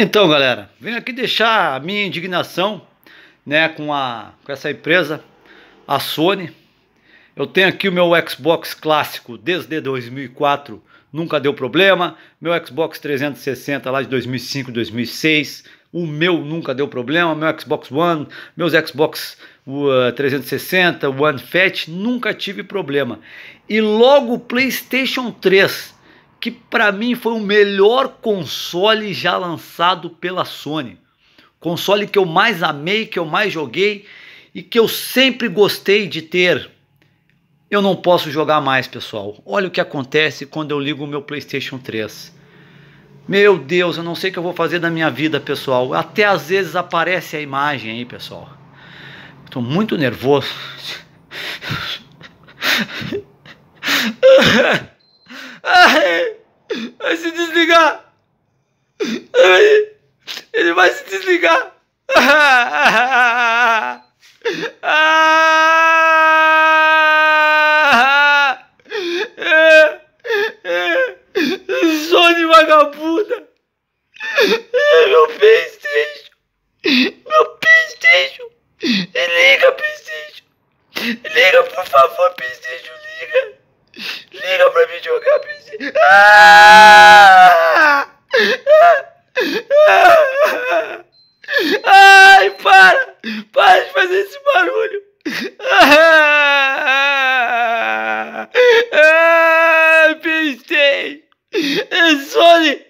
Então, galera, venho aqui deixar a minha indignação, né, com a com essa empresa, a Sony. Eu tenho aqui o meu Xbox clássico desde 2004, nunca deu problema. Meu Xbox 360 lá de 2005, 2006, o meu nunca deu problema, meu Xbox One, meus Xbox 360, eh, One Fat, nunca tive problema. E logo o PlayStation 3 que para mim foi o melhor console já lançado pela Sony. Console que eu mais amei, que eu mais joguei e que eu sempre gostei de ter. Eu não posso jogar mais, pessoal. Olha o que acontece quando eu ligo o meu PlayStation 3. Meu Deus, eu não sei o que eu vou fazer da minha vida, pessoal. Até às vezes aparece a imagem aí, pessoal. Estou muito nervoso. vai se desligar. ele vai se desligar. Ah, ah, só de vagabunda. meu Playstation. Meu Playstation. Liga, Playstation. Liga, por favor, Playstation, liga. Liga pra me jogar, Playstation. Ah! Ai, para! Para de fazer esse barulho! Ai, ah! ah! pensei! É Sony!